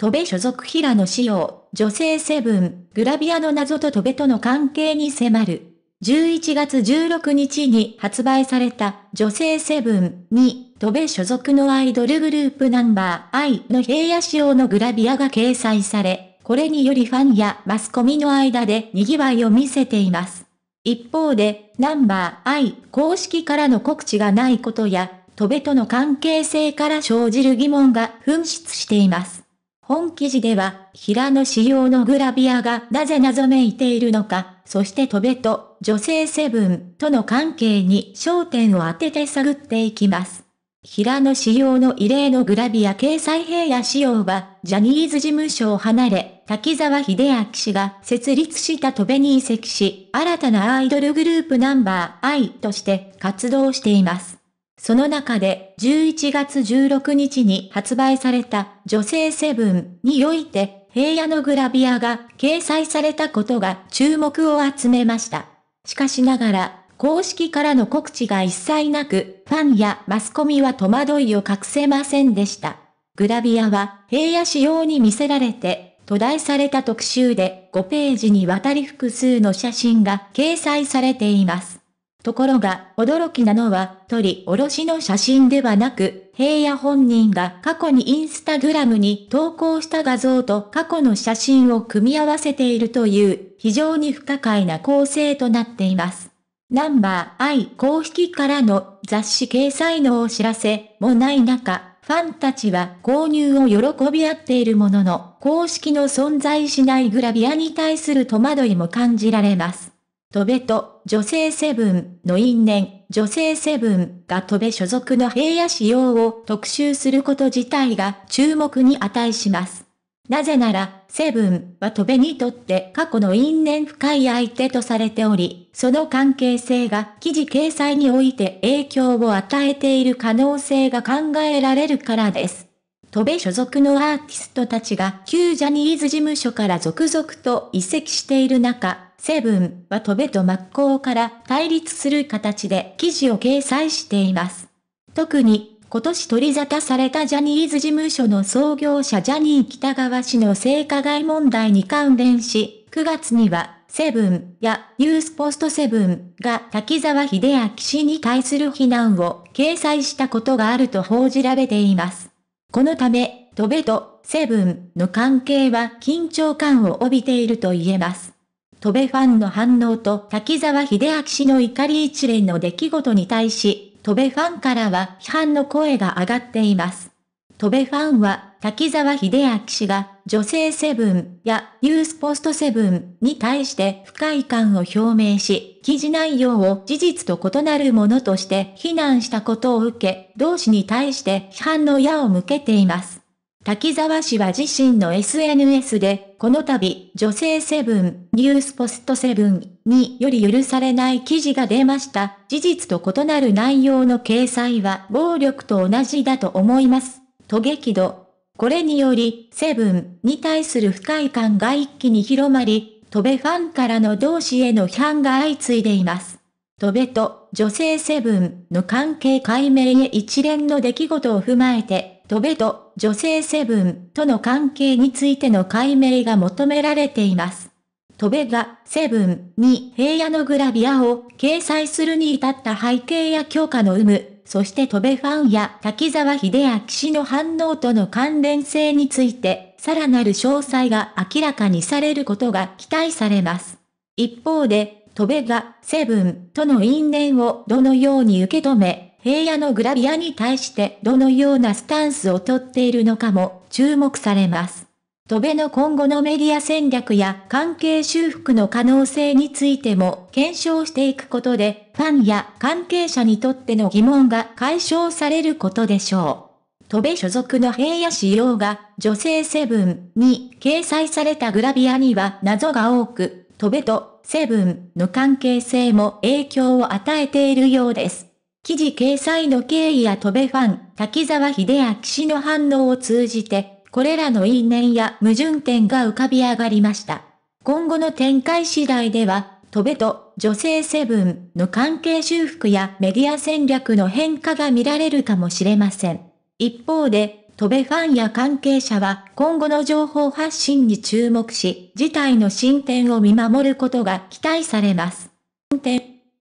戸部所属平野紫耀、女性セブン、グラビアの謎と戸部との関係に迫る。11月16日に発売された女性セブンに、戸部所属のアイドルグループナンバー I の平野仕様のグラビアが掲載され、これによりファンやマスコミの間で賑わいを見せています。一方で、ナンバー I 公式からの告知がないことや、戸部との関係性から生じる疑問が噴出しています。本記事では、平野仕様のグラビアがなぜ謎めいているのか、そして戸辺と女性セブンとの関係に焦点を当てて探っていきます。平野仕様の異例のグラビア掲載平野仕様は、ジャニーズ事務所を離れ、滝沢秀明氏が設立した戸辺に移籍し、新たなアイドルグループナンバー I として活動しています。その中で11月16日に発売された女性セブンにおいて平野のグラビアが掲載されたことが注目を集めました。しかしながら、公式からの告知が一切なく、ファンやマスコミは戸惑いを隠せませんでした。グラビアは平野仕様に見せられて、途絶えされた特集で5ページにわたり複数の写真が掲載されています。ところが、驚きなのは、撮り下ろしの写真ではなく、平野本人が過去にインスタグラムに投稿した画像と過去の写真を組み合わせているという、非常に不可解な構成となっています。ナンバーイ公式からの雑誌掲載のお知らせもない中、ファンたちは購入を喜び合っているものの、公式の存在しないグラビアに対する戸惑いも感じられます。戸部と女性セブンの因縁、女性セブンが戸部所属の平野仕様を特集すること自体が注目に値します。なぜなら、セブンは戸部にとって過去の因縁深い相手とされており、その関係性が記事掲載において影響を与えている可能性が考えられるからです。戸部所属のアーティストたちが旧ジャニーズ事務所から続々と移籍している中、セブンはトベと真っ向から対立する形で記事を掲載しています。特に、今年取り沙汰されたジャニーズ事務所の創業者ジャニー北川氏の性加害問題に関連し、9月には、セブンやニュースポストセブンが滝沢秀明氏に対する非難を掲載したことがあると報じられています。このため、トベとセブンの関係は緊張感を帯びていると言えます。戸部ファンの反応と滝沢秀明氏の怒り一連の出来事に対し、戸部ファンからは批判の声が上がっています。戸部ファンは、滝沢秀明氏が、女性セブンやニュースポストセブンに対して不快感を表明し、記事内容を事実と異なるものとして非難したことを受け、同氏に対して批判の矢を向けています。滝沢氏は自身の SNS で、この度、女性セブン、ニュースポストセブンにより許されない記事が出ました。事実と異なる内容の掲載は暴力と同じだと思います。と激怒。これにより、セブンに対する不快感が一気に広まり、戸ベファンからの同志への批判が相次いでいます。戸ベと女性セブンの関係解明へ一連の出来事を踏まえて、トベと女性セブンとの関係についての解明が求められています。トベがセブンに平野のグラビアを掲載するに至った背景や強化の有無、そして戸部ファンや滝沢秀明氏の反応との関連性について、さらなる詳細が明らかにされることが期待されます。一方で、戸部がセブンとの因縁をどのように受け止め、平野のグラビアに対してどのようなスタンスをとっているのかも注目されます。戸辺の今後のメディア戦略や関係修復の可能性についても検証していくことで、ファンや関係者にとっての疑問が解消されることでしょう。戸部所属の平野仕様が女性セブンに掲載されたグラビアには謎が多く、戸部とセブンの関係性も影響を与えているようです。記事掲載の経緯や戸部ファン、滝沢秀明氏の反応を通じて、これらの因縁や矛盾点が浮かび上がりました。今後の展開次第では、戸部と女性セブンの関係修復やメディア戦略の変化が見られるかもしれません。一方で、戸部ファンや関係者は今後の情報発信に注目し、事態の進展を見守ることが期待されます。